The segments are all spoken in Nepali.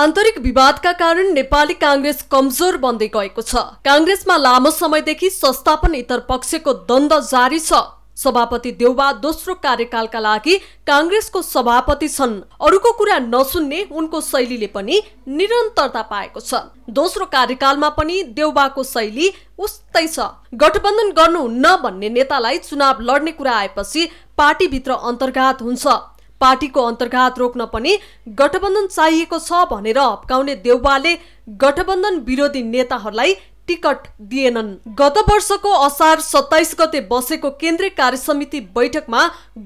आन्तरिक विवादका कारण नेपाली काङ्ग्रेस कमजोर बन्दै गएको छ काङ्ग्रेसमा लामो समयदेखि संस्थापन इतर पक्षको द्वन्द जारी छ सभापति देउबा दोस्रो कार्यकालका लागि काङ्ग्रेसको सभापति छन् अरूको कुरा नसुन्ने उनको शैलीले पनि निरन्तरता पाएको छ दोस्रो कार्यकालमा पनि देउबाको शैली उस्तै छ गठबन्धन गर्नुहुन्न भन्ने नेतालाई चुनाव लड्ने कुरा आएपछि पार्टीभित्र अन्तर्घात हुन्छ पार्टीको अन्तर्घात रोक्न पनि गठबन्धन चाहिएको छ भनेर हप्काउने देउवाले गठबन्धन विरोधी नेताहरूलाई टिकट दिएनन् गत वर्षको असार सत्ताइस गते बसेको केन्द्रीय कार्यसमिति बैठकमा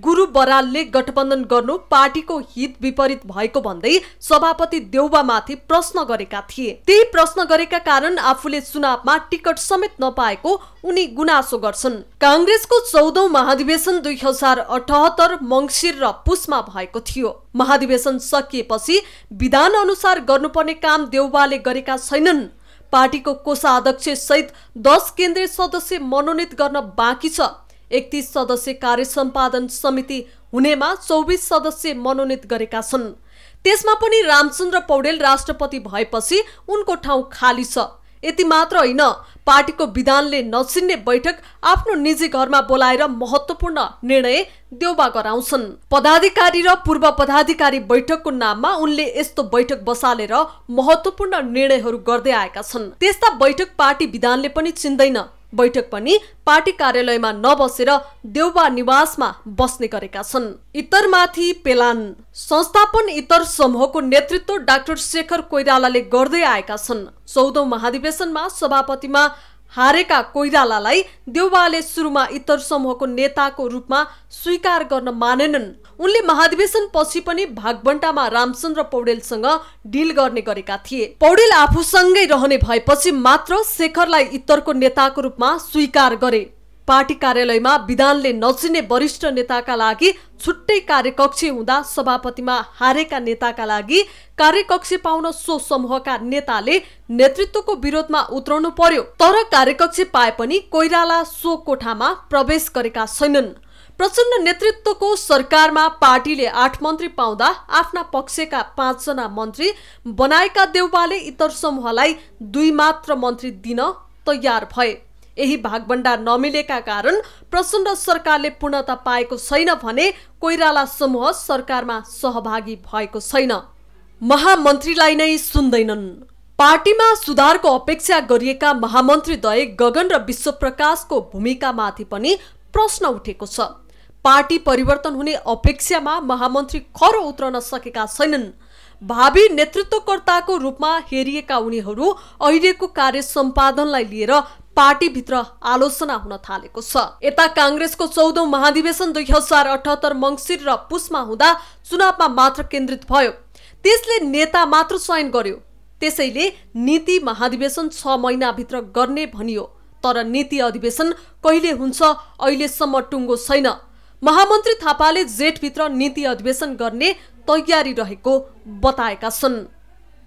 गुरु बरालले गठबन्धन गर्नु पार्टीको हित विपरीत भएको भन्दै सभापति देउबामाथि प्रश्न गरेका थिए त्यही प्रश्न गरेका कारण आफूले चुनावमा टिकट समेत नपाएको उनी गुनासो गर्छन् काङ्ग्रेसको चौधौं महाधिवेशन दुई हजार अठहत्तर मङ्सिर र पुसमा भएको थियो महाधिवेशन सकिएपछि विधान अनुसार गर्नुपर्ने काम देउबाले गरेका छैनन् पार्टीको कोषाध्यक्ष सहित दस केन्द्रीय सदस्य मनोनित गर्न बाँकी छ एकतिस सदस्य कार्य सम्पादन समिति हुनेमा चौबिस सदस्य मनोनित गरेका छन् त्यसमा पनि रामचन्द्र पौडेल राष्ट्रपति भएपछि उनको ठाउँ खाली छ यति मात्र होइन पार्टीको विधानले नचिन्ने बैठक आफ्नो निजी घरमा बोलाएर महत्त्वपूर्ण निर्णय देउबा गराउँछन् पदाधिकारी र पूर्व पदाधिकारी बैठकको नाममा उनले यस्तो बैठक बसालेर महत्त्वपूर्ण निर्णयहरू गर्दै आएका छन् त्यस्ता बैठक पार्टी विधानले पनि चिन्दैन बैठक पनि पार्टी कार्यालयमा नबसेर देउबा निवासमा बस्ने गरेका छन् इतरमाथि पेलान संस्थापन इतर समूहको नेतृत्व डाक्टर शेखर कोइरालाले गर्दै आएका छन् चौधौँ महाधिवेशनमा सभापतिमा हारेका कोइरालालाई देउवाले सुरुमा इतर समूहको नेताको रूपमा स्वीकार गर्न मानेनन् उनले महाधिवेशन पछि पनि भागबन्टामा रामचन्द्र पौडेलसँग डिल गर्ने गरेका थिए पौडेल आफूसँगै रहने भएपछि मात्र शेखरलाई इतरको नेताको रूपमा स्वीकार गरे पार्टी कार्यालयमा विधानले नचिने वरिष्ठ नेताका लागि छुट्टै कार्यकक्ष हुँदा सभापतिमा हारेका नेताका लागि कार्यकक्ष पाउन सो समूहका नेताले नेतृत्वको विरोधमा उत्रनु पर्यो तर कार्यकक्ष पाए पनि कोइराला सो कोठामा प्रवेश गरेका छैनन् प्रचण्ड नेतृत्वको सरकारमा पार्टीले आठ मन्त्री पाउँदा आफ्ना पक्षका पाँचजना मन्त्री बनाएका देउबाले इतर समूहलाई दुई मात्र मन्त्री दिन तयार भए यही भागभण्डा नमिलेका कारण प्रचण्ड सरकारले पूर्णता पाएको छैन भने कोइराला समूह सरकारमा सहभागी भएको छैन महामन्त्रीलाई नै सुन्दैनन् पार्टीमा सुधारको अपेक्षा गरिएका महामन्त्री दय गगन र विश्वप्रकाशको भूमिकामाथि पनि प्रश्न उठेको छ पार्टी परिवर्तन हुने अपेक्षामा महामन्त्री खरो उत्रन सकेका छैनन् भावी नेतृत्वकर्ताको रूपमा हेरिएका उनीहरू अहिलेको कार्य सम्पादनलाई लिएर पार्टीभित्र आलोचना हुन थालेको छ यता काङ्ग्रेसको चौधौँ महाधिवेशन दुई हजार अठहत्तर मङ्सिर र पुसमा हुँदा चुनावमा मात्र केन्द्रित भयो त्यसले नेता मात्र चयन गर्यो त्यसैले नीति महाधिवेशन छ महिनाभित्र गर्ने भनियो तर नीति अधिवेशन कहिले हुन्छ अहिलेसम्म टुङ्गो छैन महामन्त्री थापाले जेठभित्र नीति अधिवेशन गर्ने तयारी रहेको बताएका छन्